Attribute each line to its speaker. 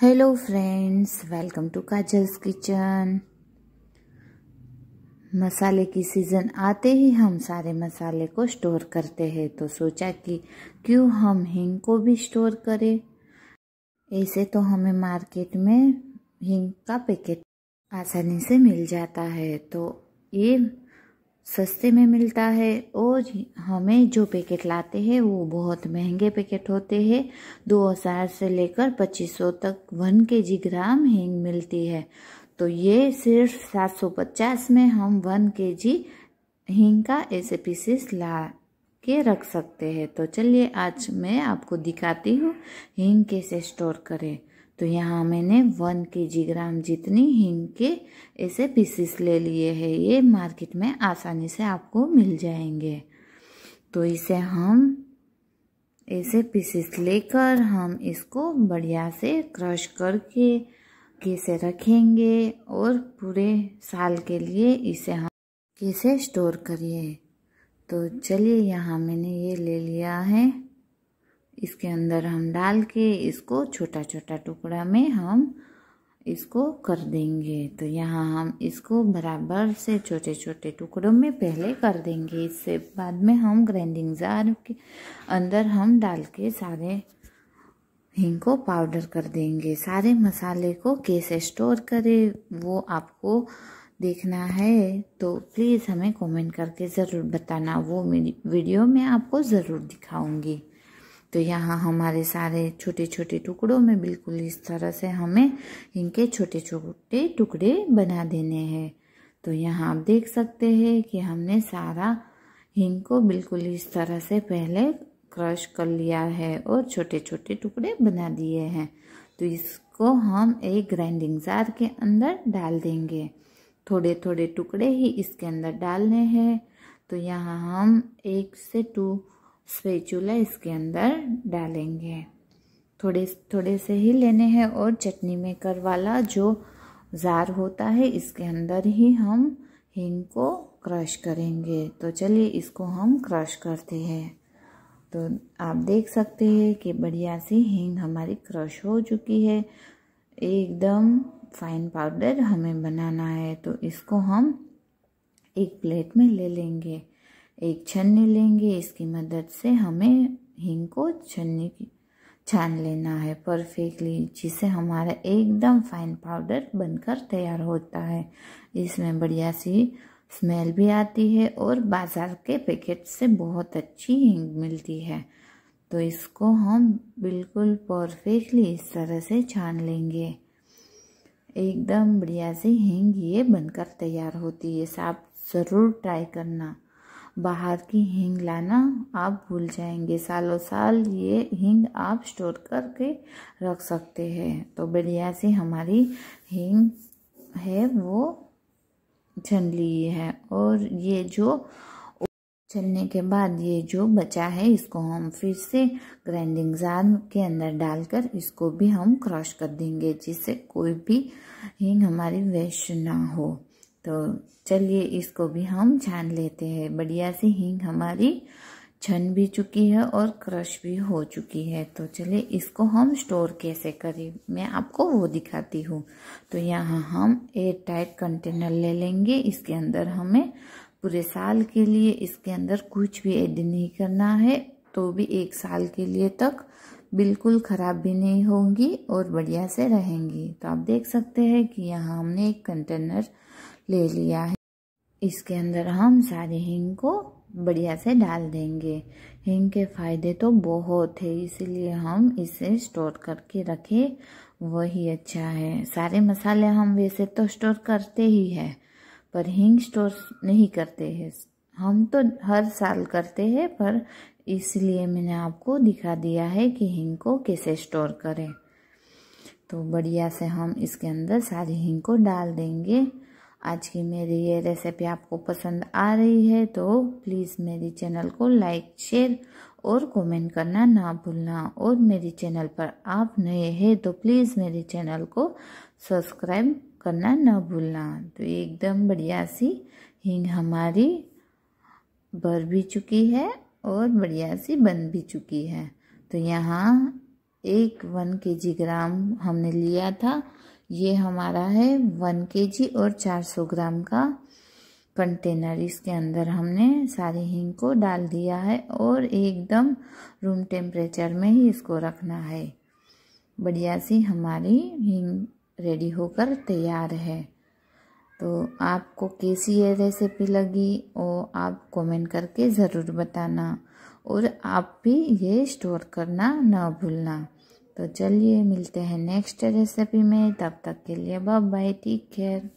Speaker 1: hello friends welcome to Kajal's kitchen मसाले की season आते ही हम सारे मसाले को स्टोर करते हैं तो सोचा कि क्यों हम हींग को भी स्टोर करें ऐसे तो हमें मार्केट में हींग का पैकेट आसानी से मिल जाता है तो ये सस्ते में मिलता है और हमें जो पैकेट लाते हैं वो बहुत महंगे पैकेट होते हैं दो हज़ार से लेकर पच्चीस सौ तक वन के जी ग्राम हींग मिलती है तो ये सिर्फ सात सौ पचास में हम वन के जी हींग का ऐसे पीसेस ला के रख सकते हैं तो चलिए आज मैं आपको दिखाती हूँ हींग कैसे स्टोर करें तो यहाँ मैंने वन के जी ग्राम जितनी हिंग के ऐसे पीसेस ले लिए हैं ये मार्केट में आसानी से आपको मिल जाएंगे तो इसे हम ऐसे पीसेस लेकर हम इसको बढ़िया से क्रश करके कैसे रखेंगे और पूरे साल के लिए इसे हम कैसे स्टोर करिए तो चलिए यहाँ मैंने ये ले लिया है इसके अंदर हम डाल के इसको छोटा छोटा टुकड़ा में हम इसको कर देंगे तो यहाँ हम इसको बराबर से छोटे छोटे टुकड़ों में पहले कर देंगे इससे बाद में हम ग्राइंडिंग जार के अंदर हम डाल के सारे हिंग को पाउडर कर देंगे सारे मसाले को कैसे स्टोर करें वो आपको देखना है तो प्लीज़ हमें कमेंट करके ज़रूर बताना वो वीडियो में आपको ज़रूर दिखाऊंगी तो यहाँ हमारे सारे छोटे छोटे टुकड़ों में बिल्कुल इस तरह से हमें इनके छोटे छोटे टुकड़े बना देने हैं तो यहाँ आप देख सकते हैं कि हमने सारा हिंग को बिल्कुल इस तरह से पहले क्रश कर लिया है और छोटे छोटे टुकड़े बना दिए हैं तो इसको हम एक ग्राइंडिंग जार के अंदर डाल देंगे थोड़े थोड़े टुकड़े ही इसके अंदर डालने हैं तो यहाँ हम एक से टू स्पेचुला इसके अंदर डालेंगे थोड़े थोड़े से ही लेने हैं और चटनी मेकर वाला जो जार होता है इसके अंदर ही हम हिंग को क्रश करेंगे तो चलिए इसको हम क्रश करते हैं तो आप देख सकते हैं कि बढ़िया सी हींग हमारी क्रश हो चुकी है एकदम फाइन पाउडर हमें बनाना है तो इसको हम एक प्लेट में ले लेंगे एक छन्नी लेंगे इसकी मदद से हमें हींग को छन्नी की छान लेना है परफेक्टली जिसे हमारा एकदम फाइन पाउडर बनकर तैयार होता है इसमें बढ़िया सी स्मेल भी आती है और बाज़ार के पैकेट से बहुत अच्छी हींग मिलती है तो इसको हम बिल्कुल परफेक्टली इस तरह से छान लेंगे एकदम बढ़िया सी हींग ये बनकर तैयार होती है साफ ज़रूर ट्राई करना बाहर की हींग लाना आप भूल जाएंगे सालों साल ये हींग आप स्टोर करके रख सकते हैं तो बढ़िया से हमारी हींग है वो छन ली है और ये जो छलने के बाद ये जो बचा है इसको हम फिर से ग्राइंडिंग जार के अंदर डालकर इसको भी हम क्रश कर देंगे जिससे कोई भी हींग हमारी वेस्ट ना हो तो चलिए इसको भी हम छान लेते हैं बढ़िया से हींग हमारी छन भी चुकी है और क्रश भी हो चुकी है तो चलिए इसको हम स्टोर कैसे करें मैं आपको वो दिखाती हूँ तो यहाँ हम एयर टाइट कंटेनर ले लेंगे इसके अंदर हमें पूरे साल के लिए इसके अंदर कुछ भी ऐड नहीं करना है तो भी एक साल के लिए तक बिल्कुल ख़राब भी नहीं होंगी और बढ़िया से रहेंगी तो आप देख सकते हैं कि यहाँ हमने एक कंटेनर ले लिया है इसके अंदर हम सारे हिंग को बढ़िया से डाल देंगे हिंग के फायदे तो बहुत है इसलिए हम इसे स्टोर करके रखें वही अच्छा है सारे मसाले हम वैसे तो स्टोर करते ही है पर हींग स्टोर नहीं करते हैं हम तो हर साल करते हैं पर इसलिए मैंने आपको दिखा दिया है कि हिंग को कैसे स्टोर करें तो बढ़िया से हम इसके अंदर सारे हिंग को डाल देंगे आज की मेरी ये रेसिपी आपको पसंद आ रही है तो प्लीज़ मेरी चैनल को लाइक शेयर और कमेंट करना ना भूलना और मेरे चैनल पर आप नए हैं तो प्लीज़ मेरे चैनल को सब्सक्राइब करना ना भूलना तो एकदम बढ़िया सी हिंग हमारी भर भी चुकी है और बढ़िया सी बन भी चुकी है तो यहाँ एक वन के जी ग्राम हमने लिया था ये हमारा है वन के जी और चार सौ ग्राम का कंटेनर इसके अंदर हमने सारे हींग को डाल दिया है और एकदम रूम टेम्परेचर में ही इसको रखना है बढ़िया सी हमारी हींग रेडी होकर तैयार है तो आपको कैसी ये रेसिपी लगी वो आप कमेंट करके ज़रूर बताना और आप भी ये स्टोर करना ना भूलना तो चलिए मिलते हैं नेक्स्ट रेसिपी में तब तक के लिए बाय बाय टेक केयर